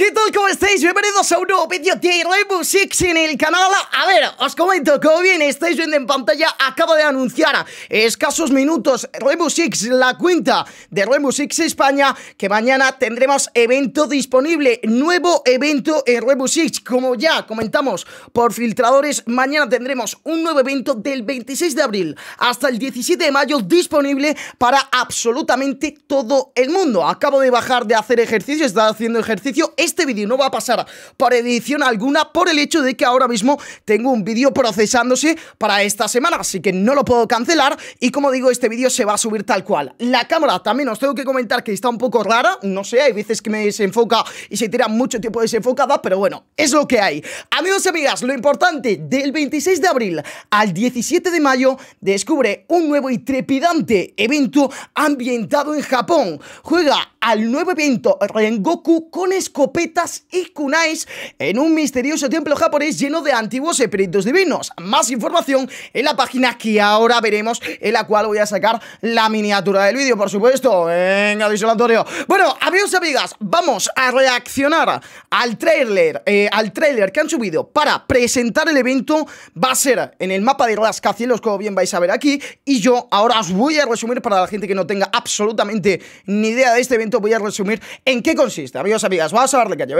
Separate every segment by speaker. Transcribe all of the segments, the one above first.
Speaker 1: ¿Qué tal? ¿Cómo estáis? Bienvenidos a un nuevo vídeo de Rainbow Six en el canal A ver, os comento, como bien estáis viendo en pantalla acabo de anunciar escasos minutos Rainbow Six, la cuenta de Rainbow Six España Que mañana tendremos evento disponible, nuevo evento en Rainbow Six Como ya comentamos por filtradores, mañana tendremos un nuevo evento del 26 de abril Hasta el 17 de mayo disponible para absolutamente todo el mundo Acabo de bajar de hacer ejercicio, estaba haciendo ejercicio, este vídeo no va a pasar por edición alguna por el hecho de que ahora mismo tengo un vídeo procesándose para esta semana, así que no lo puedo cancelar y como digo, este vídeo se va a subir tal cual. La cámara también os tengo que comentar que está un poco rara, no sé, hay veces que me desenfoca y se tira mucho tiempo desenfocada, pero bueno, es lo que hay. Amigos y amigas, lo importante, del 26 de abril al 17 de mayo descubre un nuevo y trepidante evento ambientado en Japón. Juega al nuevo evento Goku con escopetas y kunais en un misterioso templo japonés lleno de antiguos espíritus divinos. Más información en la página que ahora veremos, en la cual voy a sacar la miniatura del vídeo, por supuesto. Venga, disolatorio. Bueno, amigos y amigas, vamos a reaccionar al trailer, eh, al trailer que han subido para presentar el evento. Va a ser en el mapa de rascacielos, como bien vais a ver aquí. Y yo ahora os voy a resumir para la gente que no tenga absolutamente ni idea de este evento voy a resumir en qué consiste, amigos, amigas. Vamos a darle caña,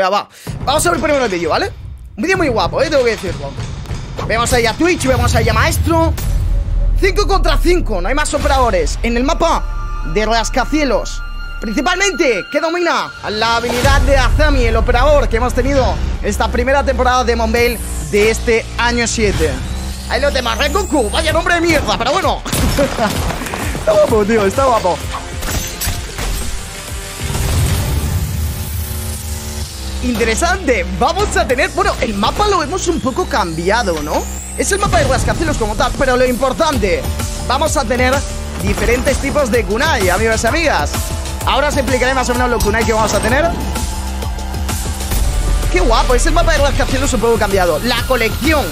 Speaker 1: Vamos a ver primero el vídeo, ¿vale? Un vídeo muy guapo, ¿eh? Tengo que decirlo. Vemos ahí a Twitch, vemos ahí a Maestro. 5 contra 5, no hay más operadores. En el mapa de Rascacielos. Principalmente, qué domina? La habilidad de Azami, el operador que hemos tenido esta primera temporada de Monbel de este año 7. Ahí lo demás, Rengoku, vaya nombre de mierda, pero bueno. está guapo, tío, está guapo. Interesante, vamos a tener... Bueno, el mapa lo hemos un poco cambiado, ¿no? Es el mapa de rascacielos como tal, pero lo importante, vamos a tener diferentes tipos de kunai, amigos y amigas. Ahora os explicaré más o menos los kunai que vamos a tener. Qué guapo, es el mapa de rascacielos un poco cambiado. La colección.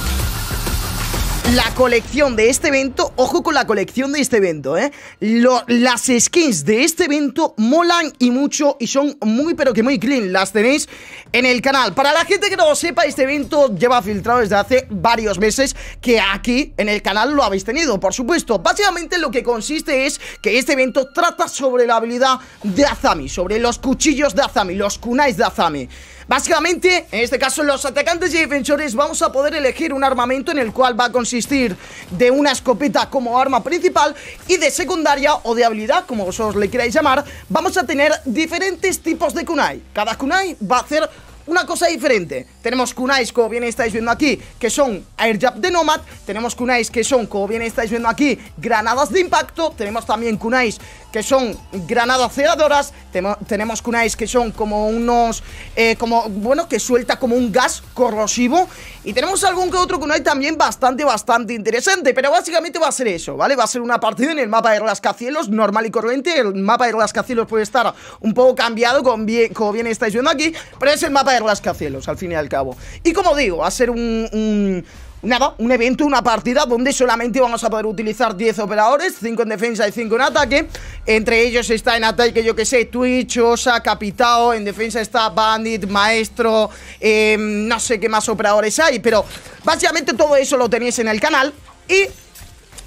Speaker 1: La colección de este evento ojo con la colección de este evento, ¿eh? las skins de este evento molan y mucho y son muy pero que muy clean. Las tenéis en el canal. Para la gente que no lo sepa, este evento lleva filtrado desde hace varios meses que aquí en el canal lo habéis tenido, por supuesto. Básicamente lo que consiste es que este evento trata sobre la habilidad de Azami, sobre los cuchillos de Azami, los kunais de Azami. Básicamente, en este caso los atacantes y defensores vamos a poder elegir un armamento en el cual va a consistir de una escopeta como arma principal y de secundaria o de habilidad, como vosotros le queráis llamar, vamos a tener diferentes tipos de kunai. Cada kunai va a hacer una cosa diferente. Tenemos kunais, como bien estáis viendo aquí, que son air de Nomad. Tenemos kunais, que son, como bien estáis viendo aquí, granadas de impacto. Tenemos también kunais, que son granadas cegadoras. Tenemos kunais, que son como unos. Eh, como, bueno, que suelta como un gas corrosivo. Y tenemos algún que otro kunai también bastante, bastante interesante. Pero básicamente va a ser eso, ¿vale? Va a ser una partida en el mapa de rascacielos, normal y corriente. El mapa de rascacielos puede estar un poco cambiado, con como bien estáis viendo aquí. Pero es el mapa de rascacielos, al fin y al cabo. Y como digo, va a un un evento, una partida donde solamente vamos a poder utilizar 10 operadores, 5 en defensa y 5 en ataque. Entre ellos está en ataque, yo que sé, Twitch, Osa, Capitao, en defensa está Bandit, Maestro, em, no sé qué más operadores hay, pero básicamente todo eso lo tenéis en el canal y...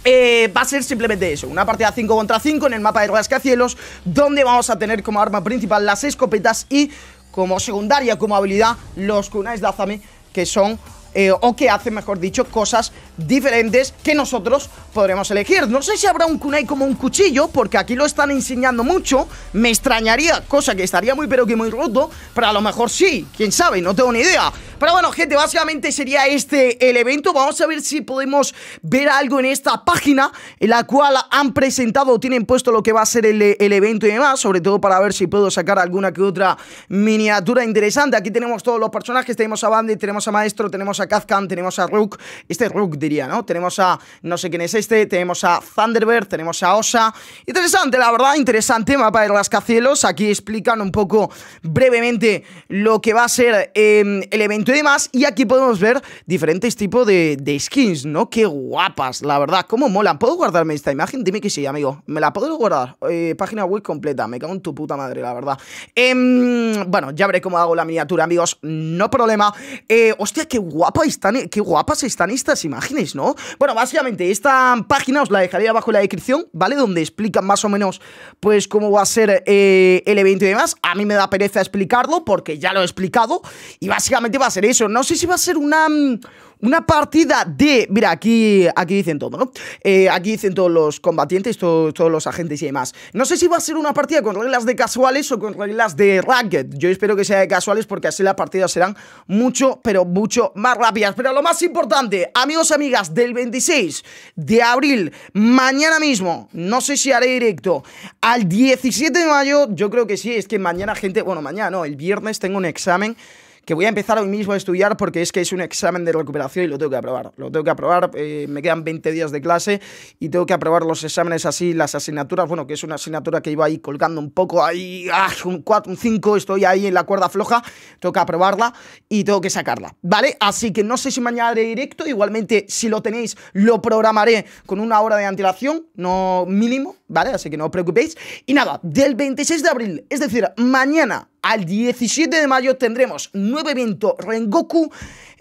Speaker 1: Eh, va a ser simplemente eso, una partida 5 contra 5 en el mapa de Cielos Donde vamos a tener como arma principal las escopetas y como secundaria, como habilidad, los kunais de Azami, que son eh, o que hacen, mejor dicho, cosas diferentes que nosotros podremos elegir. No sé si habrá un kunai como un cuchillo, porque aquí lo están enseñando mucho. Me extrañaría, cosa que estaría muy pero que muy roto, pero a lo mejor sí, quién sabe, no tengo ni idea. Pero bueno, gente, básicamente sería este el evento. Vamos a ver si podemos ver algo en esta página en la cual han presentado o tienen puesto lo que va a ser el, evento y demás. Sobre todo para ver si puedo sacar alguna que otra miniatura interesante. Aquí tenemos todos los personajes. Tenemos a Bandit, tenemos a Maestro, tenemos a Kazkan, tenemos a Rook. Este es Rook, diría, ¿no? Tenemos a no sé quién es este. Tenemos a Thunderbird, tenemos a Osa. Interesante, la verdad, interesante mapa de rascacielos. Aquí explican un poco brevemente lo que va a ser em, el evento y demás. Y aquí podemos ver diferentes tipos de, skins, ¿no? Qué guapas, la verdad, cómo molan. ¿Puedo guardarme esta imagen? Dime que sí, amigo. ¿Me la puedo guardar? Eh, página web completa, me cago en tu puta madre, la verdad. Em, bueno, ya veré cómo hago la miniatura, amigos, no problema. Eh, hostia, qué, guapa están, qué guapas están estas imágenes, ¿no? Bueno, básicamente esta página os la dejaré abajo en la descripción, ¿vale? Donde explican más o menos, pues, cómo va a ser eh, el evento y demás. A mí me da pereza explicarlo porque ya lo he explicado y básicamente va a ser eso. No sé si va a ser una, mm, una partida de... Mira, aquí, aquí dicen todo, ¿no? Eh, aquí dicen todos los combatientes, todos, todos los agentes y demás. No sé si va a ser una partida con reglas de casuales o con reglas de racket. Yo espero que sea de casuales porque así las partidas serán mucho, pero mucho más rápidas. Pero lo más importante, amigos, amigas, del 26 de abril, mañana mismo, no sé si haré directo, al 17 de mayo, yo creo que sí, es que mañana gente, bueno, mañana no, el viernes tengo un examen que voy a empezar hoy mismo a estudiar porque es que es un examen de recuperación y lo tengo que aprobar. Lo tengo que aprobar, eh, me quedan 20 días de clase y tengo que aprobar los exámenes así, las asignaturas, bueno, que es una asignatura que iba ahí colgando un poco, ahí, ah, un 4, un 5, estoy ahí en la cuerda floja, tengo que aprobarla y tengo que sacarla, ¿vale? Así que no sé si mañana haré directo, igualmente si lo tenéis lo programaré con una hora de antelación, no mínimo, ¿vale? Así que no os preocupéis. Y nada, del 26 de abril, es decir, mañana al 17 de mayo tendremos nuevo evento Rengoku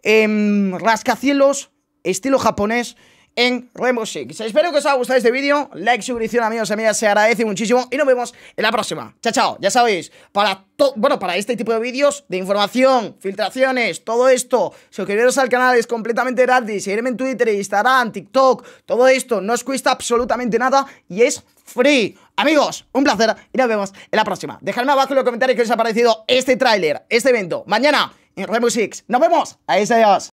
Speaker 1: en em, rascacielos, estilo japonés, en Rainbow Six. Espero que os haya gustado este vídeo. Like, suscripción, amigos, y amigas, se agradece muchísimo. Y nos vemos en la próxima. Chao, chao. Ya sabéis, para todo, bueno, para este tipo de vídeos de información, filtraciones, todo esto, suscribiros al canal es completamente gratis. Seguirme en Twitter, Instagram, TikTok, todo esto no os cuesta absolutamente nada y es free. Amigos, un placer y nos vemos en la próxima. Dejadme abajo en los comentarios qué os ha parecido este tráiler, este evento. Mañana en Rainbow Nos vemos. Adiós, adiós.